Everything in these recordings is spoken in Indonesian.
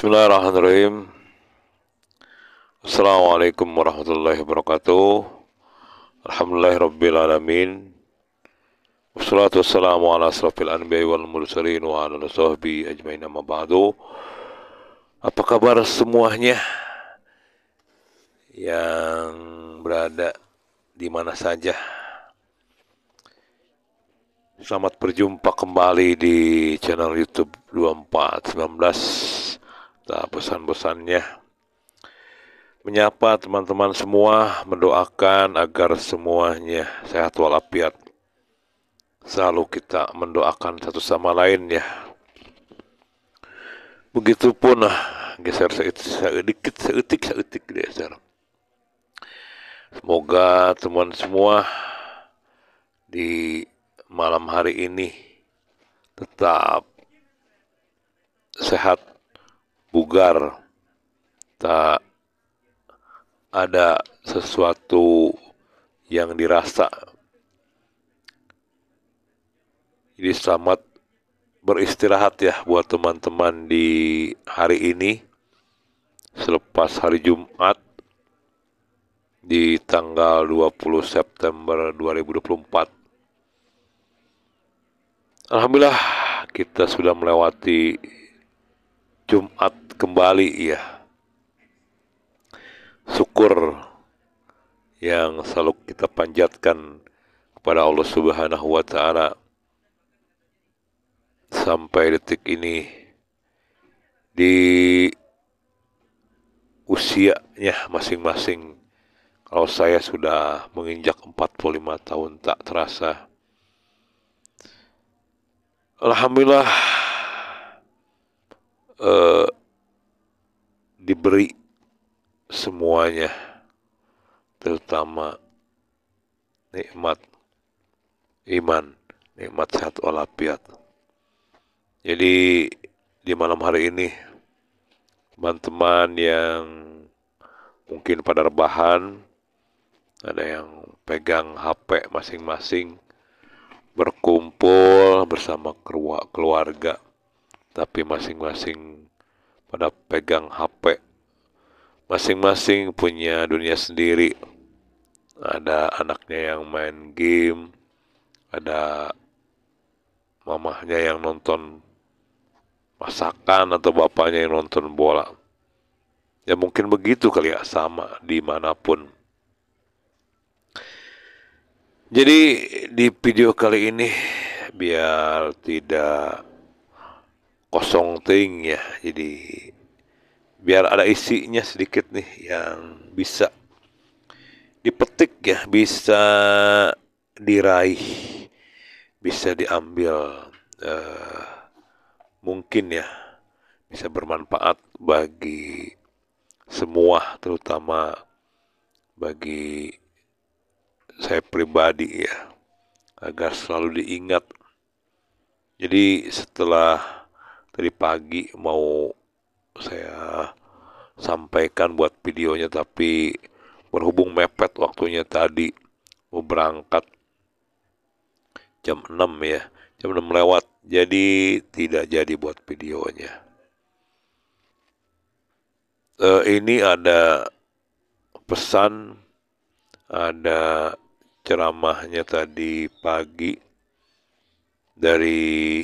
Bismillahirrahmanirrahim. Assalamualaikum warahmatullahi wabarakatuh. Rabbil alamin. Wassalatu wassalamu ala asrafil anbiya wal mursalin wa ala sahbi ajmain amma ba'du. Apa kabar semuanya yang berada di mana saja? Selamat berjumpa kembali di channel YouTube 2419 pesan-pesannya. Menyapa teman-teman semua, mendoakan agar semuanya sehat walafiat. Selalu kita mendoakan satu sama lain ya. Begitupun ah, geser sedikit, seutik, seutik geser. Semoga teman semua di malam hari ini tetap sehat bugar tak ada sesuatu yang dirasa jadi selamat beristirahat ya buat teman-teman di hari ini selepas hari Jumat di tanggal 20 September 2024. Alhamdulillah kita sudah melewati Jumat kembali ya Syukur yang selalu kita panjatkan kepada Allah Subhanahu wa taala sampai detik ini di usianya masing-masing kalau saya sudah menginjak 45 tahun tak terasa Alhamdulillah eh, diberi semuanya terutama nikmat iman nikmat sehat walafiat jadi di malam hari ini teman-teman yang mungkin pada rebahan ada yang pegang HP masing-masing berkumpul bersama keluarga tapi masing-masing pada pegang HP masing-masing punya dunia sendiri ada anaknya yang main game ada mamahnya yang nonton masakan atau bapaknya yang nonton bola ya mungkin begitu kali ya sama dimanapun jadi di video kali ini biar tidak kosong ting ya jadi biar ada isinya sedikit nih yang bisa dipetik ya bisa diraih bisa diambil uh, mungkin ya bisa bermanfaat bagi semua terutama bagi saya pribadi ya agar selalu diingat jadi setelah dari pagi mau saya sampaikan buat videonya tapi berhubung mepet waktunya tadi mau berangkat jam 6 ya jam 6 lewat jadi tidak jadi buat videonya e, ini ada pesan ada ceramahnya tadi pagi dari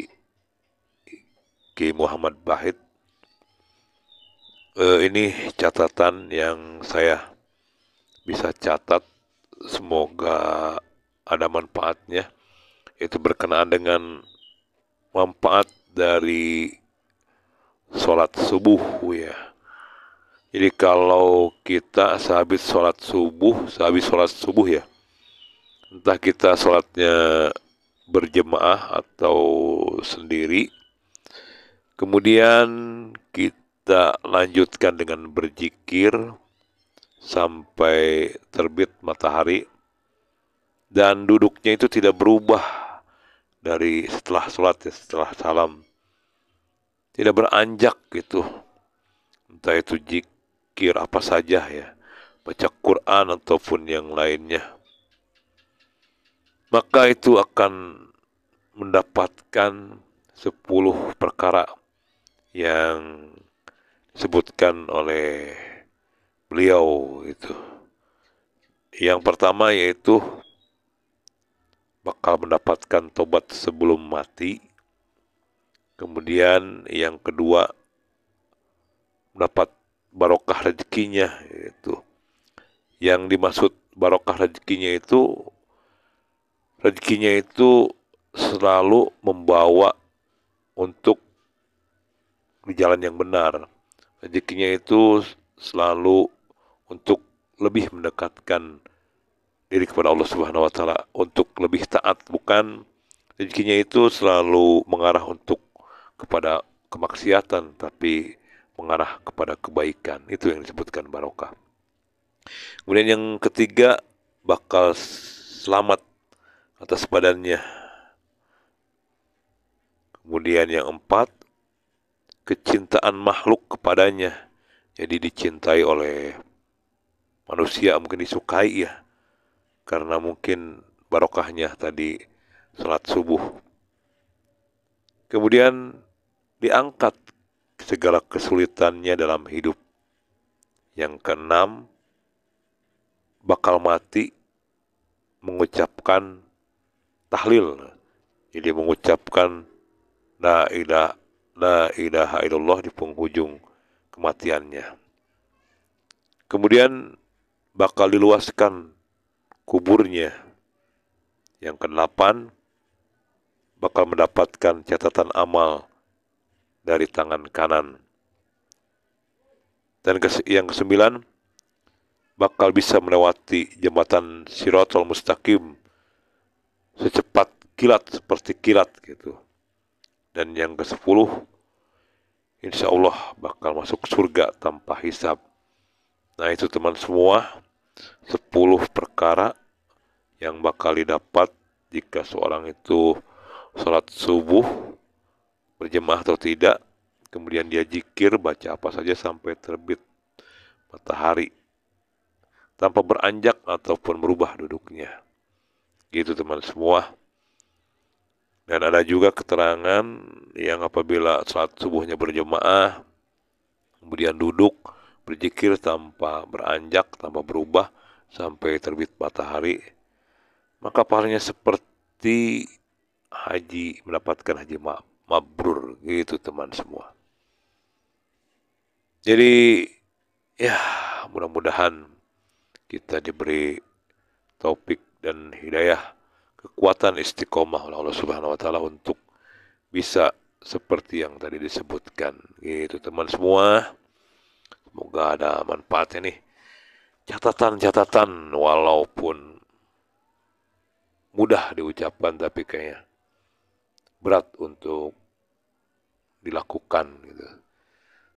Ki Muhammad Bahid. Uh, ini catatan yang saya bisa catat. Semoga ada manfaatnya. Itu berkenaan dengan manfaat dari sholat subuh ya. Jadi kalau kita sehabis sholat subuh, sehabis sholat subuh ya, entah kita sholatnya berjemaah atau sendiri, Kemudian kita lanjutkan dengan berzikir sampai terbit matahari dan duduknya itu tidak berubah dari setelah sholat ya, setelah salam tidak beranjak gitu entah itu zikir apa saja ya baca Quran ataupun yang lainnya maka itu akan mendapatkan sepuluh perkara yang disebutkan oleh beliau itu. Yang pertama yaitu bakal mendapatkan tobat sebelum mati. Kemudian yang kedua mendapat barokah rezekinya itu. Yang dimaksud barokah rezekinya itu rezekinya itu selalu membawa untuk di jalan yang benar. Rezekinya itu selalu untuk lebih mendekatkan diri kepada Allah Subhanahu wa taala untuk lebih taat bukan rezekinya itu selalu mengarah untuk kepada kemaksiatan tapi mengarah kepada kebaikan itu yang disebutkan barokah. Kemudian yang ketiga bakal selamat atas badannya. Kemudian yang empat kecintaan makhluk kepadanya. Jadi dicintai oleh manusia mungkin disukai ya. Karena mungkin barokahnya tadi salat subuh. Kemudian diangkat segala kesulitannya dalam hidup. Yang keenam, bakal mati mengucapkan tahlil. Jadi mengucapkan la ilaha la ilaha illallah di penghujung kematiannya. Kemudian bakal diluaskan kuburnya. Yang ke kedelapan bakal mendapatkan catatan amal dari tangan kanan. Dan yang ke kesembilan bakal bisa melewati jembatan Sirotol Mustaqim secepat kilat seperti kilat gitu dan yang ke-10 insya Allah bakal masuk surga tanpa hisab nah itu teman semua 10 perkara yang bakal didapat jika seorang itu sholat subuh berjemaah atau tidak kemudian dia jikir baca apa saja sampai terbit matahari tanpa beranjak ataupun merubah duduknya gitu teman semua dan ada juga keterangan yang apabila saat subuhnya berjemaah, kemudian duduk, berzikir tanpa beranjak, tanpa berubah, sampai terbit matahari, maka pahalanya seperti haji mendapatkan haji mabrur gitu teman semua. Jadi ya mudah-mudahan kita diberi topik dan hidayah kekuatan istiqomah oleh Allah Subhanahu wa taala untuk bisa seperti yang tadi disebutkan. Gitu teman semua. Semoga ada manfaat ini Catatan-catatan walaupun mudah diucapkan tapi kayaknya berat untuk dilakukan gitu.